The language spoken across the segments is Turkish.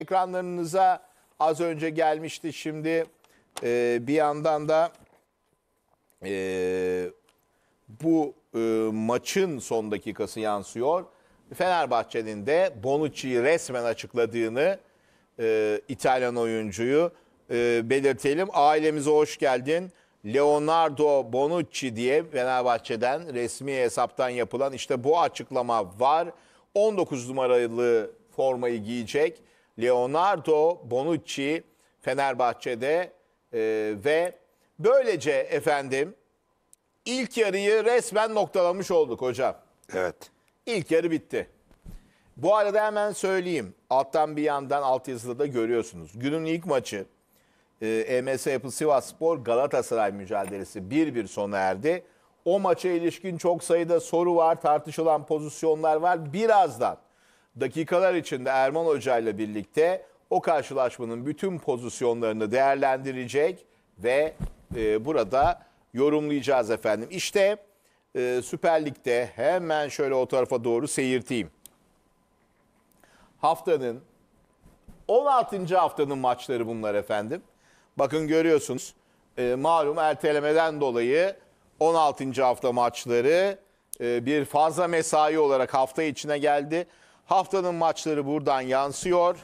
ekranlarınıza az önce gelmişti. Şimdi e, bir yandan da e, bu e, maçın son dakikası yansıyor. Fenerbahçe'nin de Bonucci'yi resmen açıkladığını e, İtalyan oyuncuyu e, belirtelim. Ailemize hoş geldin. Leonardo Bonucci diye Fenerbahçe'den resmi hesaptan yapılan işte bu açıklama var. 19 numaralı formayı giyecek. Leonardo Bonucci Fenerbahçe'de e, ve böylece efendim ilk yarıyı resmen noktalamış olduk hocam. Evet. İlk yarı bitti. Bu arada hemen söyleyeyim. Alttan bir yandan alt yazıda da görüyorsunuz. Günün ilk maçı e, EMS Yapı Sivas Spor Galatasaray mücadelesi 1-1 sona erdi. O maça ilişkin çok sayıda soru var, tartışılan pozisyonlar var. Birazdan dakikalar içinde Erman Hoca ile birlikte o karşılaşmanın bütün pozisyonlarını değerlendirecek ve e, burada yorumlayacağız efendim. İşte e, Süper Lig'de hemen şöyle o tarafa doğru seyirteyim. Haftanın 16. haftanın maçları bunlar efendim. Bakın görüyorsunuz e, malum ertelemeden dolayı 16. hafta maçları e, bir fazla mesai olarak hafta içine geldi. Haftanın maçları buradan yansıyor.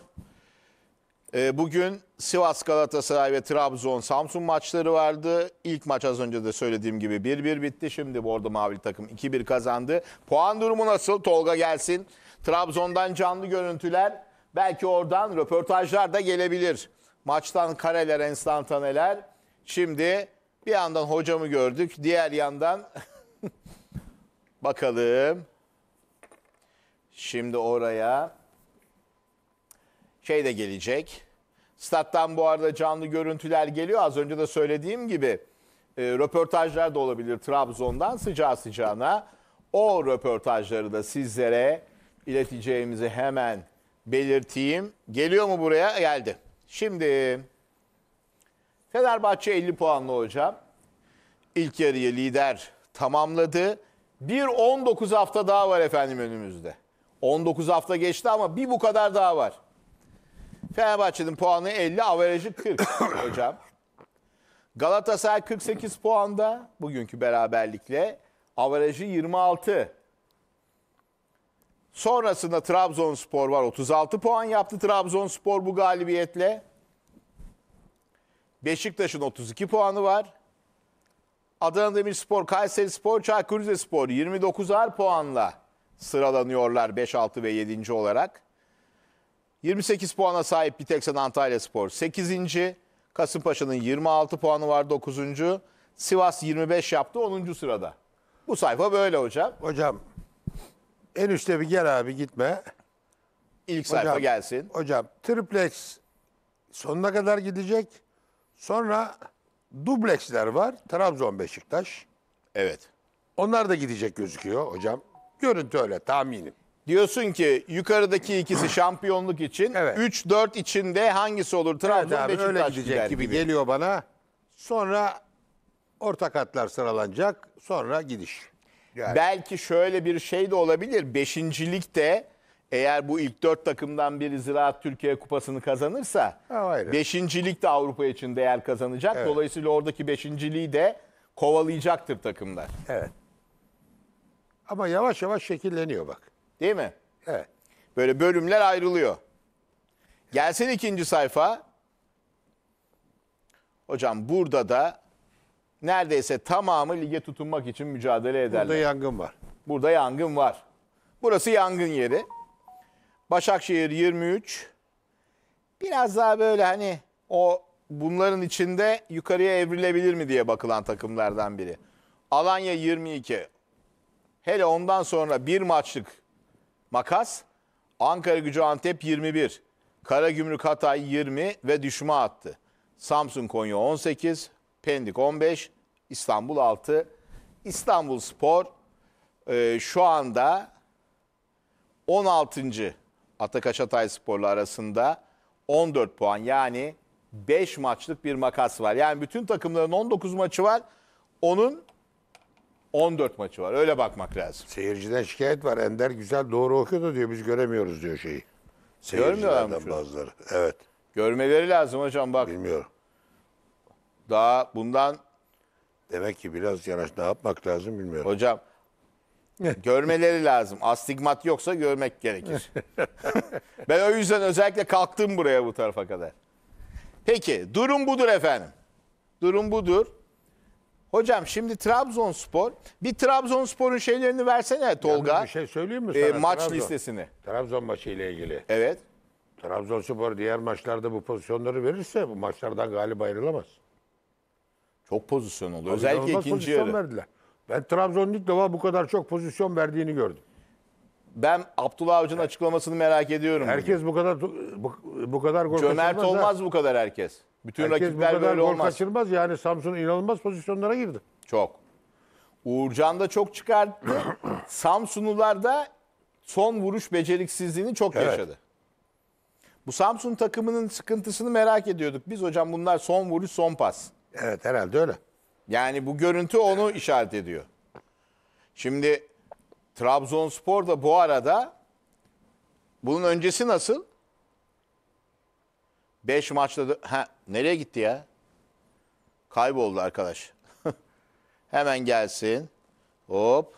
Ee, bugün Sivas Galatasaray ve Trabzon Samsun maçları vardı. İlk maç az önce de söylediğim gibi 1-1 bitti. Şimdi Bordo mavi takım 2-1 kazandı. Puan durumu nasıl? Tolga gelsin. Trabzon'dan canlı görüntüler. Belki oradan röportajlar da gelebilir. Maçtan kareler, enstantaneler. Şimdi bir yandan hocamı gördük. Diğer yandan bakalım. Şimdi oraya şey de gelecek. Stat'tan bu arada canlı görüntüler geliyor. Az önce de söylediğim gibi e, röportajlar da olabilir Trabzon'dan sıcağı sıcağına. O röportajları da sizlere ileteceğimizi hemen belirteyim. Geliyor mu buraya? Geldi. Şimdi Fenerbahçe 50 puanlı hocam. İlk yarıyı lider tamamladı. Bir 19 hafta daha var efendim önümüzde. 19 hafta geçti ama bir bu kadar daha var. Fenerbahçe'nin puanı 50, averajı 40 hocam. Galatasaray 48 puanda bugünkü beraberlikle. Averajı 26. Sonrasında Trabzonspor var. 36 puan yaptı Trabzonspor bu galibiyetle. Beşiktaş'ın 32 puanı var. Adana Demirspor, Kayseri Spor, Çaykur Rizespor 29'ar puanla sıralanıyorlar 5, 6 ve 7. olarak. 28 puana sahip bir tek Texan Antalya Spor 8. Kasımpaşa'nın 26 puanı var 9. Sivas 25 yaptı 10. sırada. Bu sayfa böyle hocam. Hocam en üstte bir gel abi gitme. İlk sayfa hocam, gelsin. Hocam triplex sonuna kadar gidecek. Sonra dubleksler var. Trabzon Beşiktaş. Evet. Onlar da gidecek gözüküyor hocam. Görüntü öyle tahminim. Diyorsun ki yukarıdaki ikisi şampiyonluk için Evet. 3-4 içinde hangisi olur? Evet Trabzon abi öyle gidecek gibi, gibi. geliyor bana. Sonra ortak hatlar sıralanacak. Sonra gidiş. Yani. Belki şöyle bir şey de olabilir. Beşincilik de eğer bu ilk dört takımdan biri Ziraat Türkiye Kupası'nı kazanırsa Ha, beşincilik de Avrupa için değer kazanacak. Dolayısıyla oradaki beşinciliği de kovalayacaktır takımlar. Evet. Ama yavaş yavaş şekilleniyor bak. Değil mi? Evet. Böyle bölümler ayrılıyor. Gelsin ikinci sayfa. Hocam burada da neredeyse tamamı lige tutunmak için mücadele ederler. Burada yangın var. Burada yangın var. Burası yangın yeri. Başakşehir 23. Biraz daha böyle hani o bunların içinde yukarıya evrilebilir mi diye bakılan takımlardan biri. Alanya 22, Hele ondan sonra bir maçlık makas Ankara gücü Antep 21, Karagümrük Hatay 20 ve düşme attı. Samsun Konya 18, Pendik 15, İstanbul 6. İstanbul Spor e, şu anda 16. Atakaş Hatay Spor'la arasında 14 puan yani 5 maçlık bir makas var. Yani bütün takımların 19 maçı var. Onun 14 maçı var. Öyle bakmak lazım. Seyirciden şikayet var. Ender güzel doğru okuyordu diyor. Biz göremiyoruz diyor şeyi. Seyircilerden Görmüyorlar mı bazıları. Evet. Görmeleri lazım hocam bak. Bilmiyorum. Daha bundan Demek ki biraz yanaş ne yapmak lazım bilmiyorum. hocam görmeleri lazım. Astigmat yoksa görmek gerekir. ben o yüzden özellikle kalktım buraya bu tarafa kadar. Peki durum budur efendim. Durum budur. Hocam şimdi Trabzonspor bir Trabzonspor'un şeylerini versene Tolga. Yalnız bir şey söyleyeyim mi ee, sana? E, maç Trabzon. listesini. Trabzon maçı ile ilgili. Evet. Trabzonspor diğer maçlarda bu pozisyonları verirse bu maçlardan galip ayrılamaz. Çok pozisyon oluyor. Özellikle ikinci pozisyon yarı. verdiler. Ben Trabzon'un ilk defa bu kadar çok pozisyon verdiğini gördüm. Ben Abdullah Avcı'nın açıklamasını merak ediyorum. Herkes bugün. bu kadar bu, bu kadar gol Cömert kaçırmaz ha. olmaz bu kadar herkes. Bütün Herkes rakipler böyle olmaz. kaçırmaz. Yani Samsun inanılmaz pozisyonlara girdi. Çok. Uğurcan da çok çıkarttı. Samsunlular da son vuruş beceriksizliğini çok Evet. yaşadı. Bu Samsun takımının sıkıntısını merak ediyorduk. Biz hocam bunlar son vuruş son pas. Evet herhalde öyle. Yani bu görüntü onu işaret ediyor. Şimdi Trabzonspor da bu arada bunun öncesi nasıl? 5 maçta da... Ha, nereye gitti ya? Kayboldu arkadaş. Hemen gelsin. Hop.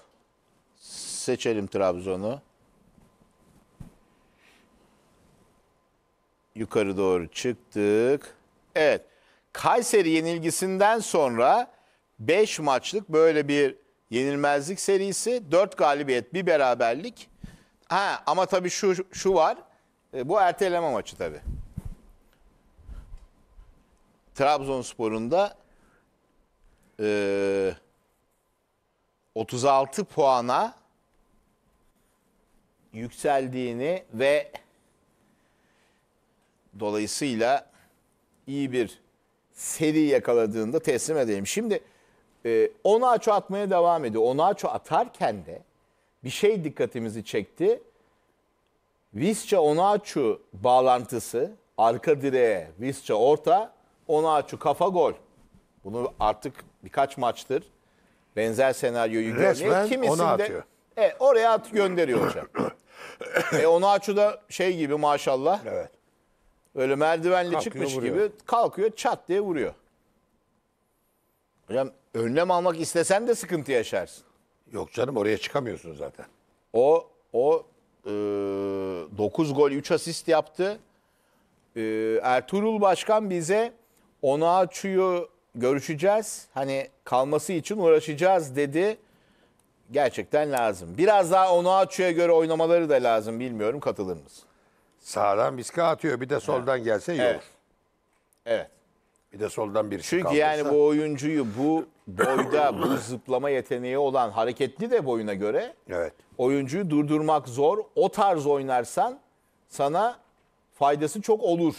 Seçelim Trabzon'u. Yukarı doğru çıktık. Evet. Kayseri yenilgisinden sonra 5 maçlık böyle bir yenilmezlik serisi. 4 galibiyet, bir beraberlik. Ha, ama tabii şu, şu var. E, bu erteleme maçı tabii. Trabzonspor'un da e, 36 puana yükseldiğini ve dolayısıyla iyi bir seri yakaladığında teslim edelim. Şimdi e, onu açı atmaya devam ediyor. Onu açı atarken de bir şey dikkatimizi çekti. Visca Onaçu bağlantısı arka direğe Visca orta Onaçu kafa gol. Bunu artık birkaç maçtır benzer senaryoyu Resmen görmeye kimisinde ona atıyor. E, oraya at gönderiyor hocam. e, Onaçu da şey gibi maşallah. Evet. Öyle merdivenli Kalkıyor, çıkmış vuruyor. gibi kalkıyor çat diye vuruyor. Hocam önlem almak istesen de sıkıntı yaşarsın. Yok canım oraya çıkamıyorsun zaten. O o e, 9 gol 3 asist yaptı. E, Ertuğrul Başkan bize Onaçu'yu görüşeceğiz. Hani kalması için uğraşacağız dedi. Gerçekten lazım. Biraz daha Onaçu'ya göre oynamaları da lazım. Bilmiyorum katılır mısın? Sağdan biska atıyor. Bir de soldan gelse iyi olur. Evet. Bir de soldan bir Çünkü yani bu oyuncuyu bu boyda bu zıplama yeteneği olan hareketli de boyuna göre Evet. oyuncuyu durdurmak zor. O tarz oynarsan sana faydası çok olur.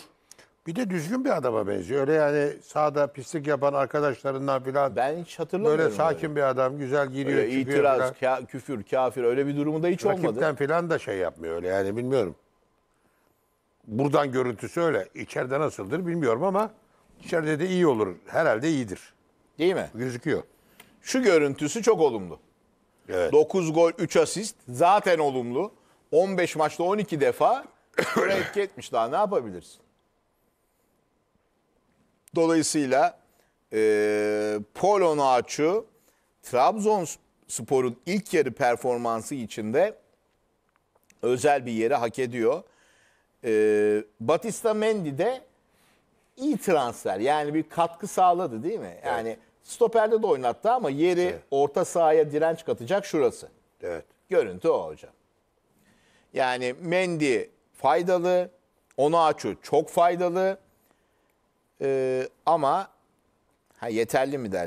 Bir de düzgün bir adama benziyor. Öyle yani sağda pislik yapan arkadaşlarından falan. Ben hiç hatırlamıyorum. Böyle sakin öyle. bir adam, güzel giriyor, öyle çıkıyor. İtiraz, ka- küfür, kafir öyle bir durumda hiç Rakipten olmadı. Rakipten filan da şey yapmıyor öyle yani bilmiyorum. Buradan görüntüsü öyle. İçeride nasıldır bilmiyorum ama içeride de iyi olur. Herhalde iyidir. Değil mi? Gözüküyor. Şu görüntüsü çok olumlu. Evet. 9 gol, 3 asist zaten olumlu. 15 maçta 12 defa etki etmiş daha ne yapabilirsin? Dolayısıyla e, Polo Naçu Trabzonspor'un ilk yarı performansı içinde özel bir yeri hak ediyor. E, Batista Mendy de iyi transfer. Yani bir katkı sağladı değil mi? Yani evet. stoperde de oynattı ama yeri evet. orta sahaya direnç katacak şurası. Evet. Görüntü o hocam. Yani Mendy faydalı, Onaçu çok faydalı. Ee, ama ha, yeterli mi der?